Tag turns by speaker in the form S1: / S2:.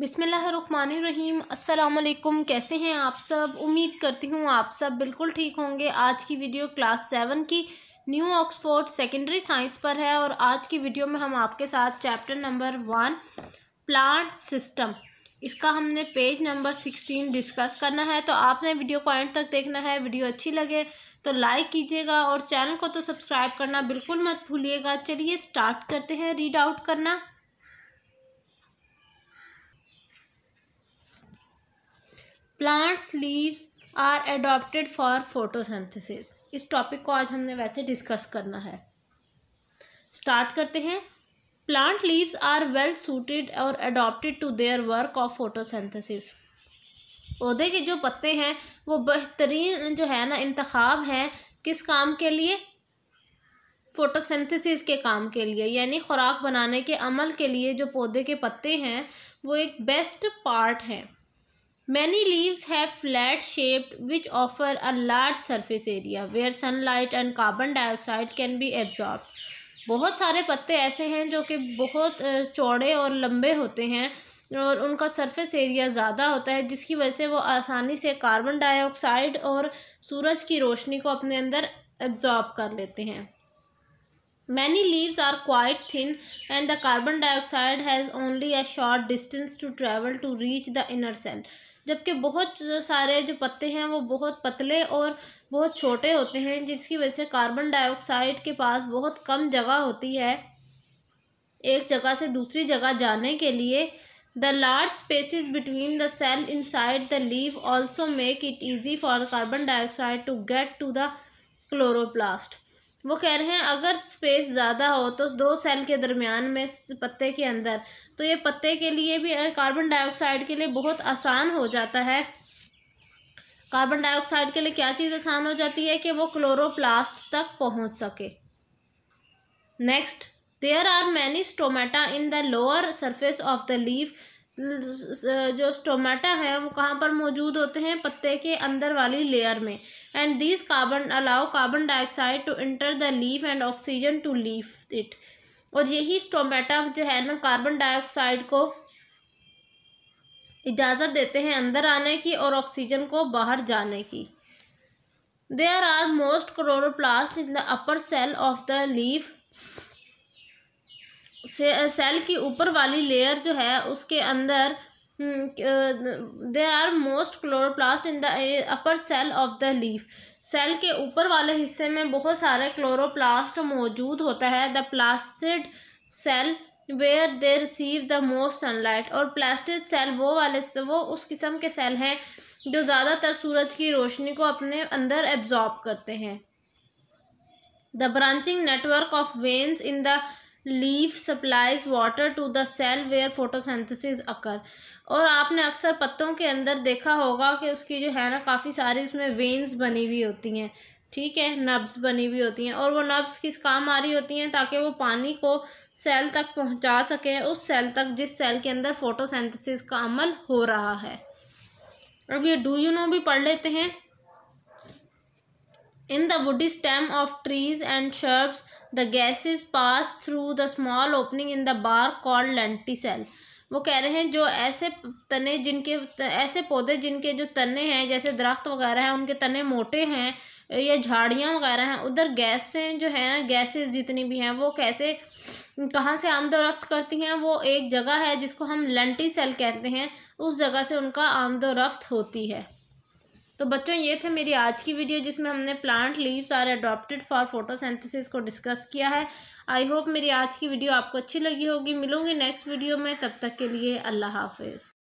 S1: बिसमीम अल्लाम कैसे हैं आप सब उम्मीद करती हूँ आप सब बिल्कुल ठीक होंगे आज की वीडियो क्लास सेवन की न्यू ऑक्सफोर्ड सेकेंडरी साइंस पर है और आज की वीडियो में हम आपके साथ chapter number one plant system इसका हमने पेज नंबर सिक्सटीन डिस्कस करना है तो आपने वीडियो को एंड तक देखना है वीडियो अच्छी लगे तो लाइक कीजिएगा और चैनल को तो सब्सक्राइब करना बिल्कुल मत भूलिएगा चलिए स्टार्ट करते हैं रीड आउट करना plants leaves are adapted for photosynthesis इस टॉपिक को आज हमने वैसे डिस्कस करना है स्टार्ट करते हैं plant leaves are well suited और adapted to their work of photosynthesis पौधे के जो पत्ते हैं वो बेहतरीन जो है ना इंतखाब है किस काम के लिए फोटोसिंथेसिस के काम के लिए यानी ख़ुराक बनाने के अमल के लिए जो पौधे के पत्ते हैं वो एक बेस्ट पार्ट हैं many leaves leaves flat flat which offer a large large area where sunlight and carbon dioxide can be absorb बहुत सारे पत्ते ऐसे हैं जो कि बहुत चौड़े और लंबे होते हैं और उनका सरफेस एरिया ज़्यादा होता है जिसकी वजह से वो आसानी से कार्बन डाइऑक्साइड और सूरज की रोशनी को अपने अंदर एब्जॉर्ब कर लेते हैं many leaves are quite thin and the carbon dioxide has only a short distance to travel to reach the inner cell जबकि बहुत सारे जो पत्ते हैं वो बहुत पतले और बहुत छोटे होते हैं जिसकी वजह से कार्बन डाइऑक्साइड के पास बहुत कम जगह होती है एक जगह से दूसरी जगह जाने के लिए the large spaces between the cell inside the leaf also make it easy for carbon dioxide to get to the chloroplast वो कह रहे हैं अगर स्पेस ज़्यादा हो तो दो सेल के दरमियान में पत्ते के अंदर तो ये पत्ते के लिए भी कार्बन डाइऑक्साइड के लिए बहुत आसान हो जाता है कार्बन डाइऑक्साइड के लिए क्या चीज़ आसान हो जाती है कि वो क्लोरोप्लास्ट तक पहुंच सके next there are many stomata in the lower surface of the leaf जो स्टोमेटा है वो कहाँ पर मौजूद होते हैं पत्ते के अंदर वाली लेयर में and this carbon allow carbon dioxide to enter the leaf and oxygen to leave it और यही स्टोमेटा जो है ना कार्बन डाइऑक्साइड को इजाज़त देते हैं अंदर आने की और ऑक्सीजन को बाहर जाने की there are most chloroplast in the upper cell of the leaf से सेल की ऊपर वाली लेयर जो है उसके अंदर there are most chloroplast in the upper cell of the leaf cell के ऊपर वाले हिस्से में बहुत सारे क्लोरोप्लास्ट मौजूद होता है the plastid cell where they receive the most sunlight और प्लास्टिड सेल वो वाले वो उस किस्म के सेल हैं जो ज़्यादातर सूरज की रोशनी को अपने अंदर एब्जॉर्ब करते हैं the branching network of veins in the leaf supplies water to the cell where photosynthesis occur और आपने अक्सर पत्तों के अंदर देखा होगा कि उसकी जो है ना काफ़ी सारी उसमें वेन्स बनी हुई होती हैं ठीक है नब्स बनी हुई होती हैं और वो नब्स किस काम आ रही होती हैं ताकि वो पानी को सेल तक पहुंचा सके उस सेल तक जिस सेल के अंदर फोटोसेंथेसिस का अमल हो रहा है अब ये डू यू नो भी पढ़ लेते हैं the woody stem of trees and shrubs the gases pass through the small opening in the bark called lenticel वो कह रहे हैं जो ऐसे तने जिनके ऐसे पौधे जिनके जो तने हैं जैसे दरख्त वगैरह हैं उनके तने मोटे हैं या झाड़ियाँ वगैरह हैं उधर गैसें जो है ना गैसेस जितनी भी हैं वो कैसे कहाँ से आमद रफ्त करती हैं वो एक जगह है जिसको हम लंटी सेल कहते हैं उस जगह से उनका आमद रफ्त होती है तो बच्चों ये थे मेरी आज की वीडियो जिसमें हमने plant leaves are adapted for photosynthesis को डिस्कस किया है आई होप मेरी आज की वीडियो आपको अच्छी लगी होगी मिलूंगी नेक्स्ट वीडियो में तब तक के लिए अल्लाह हाफिज़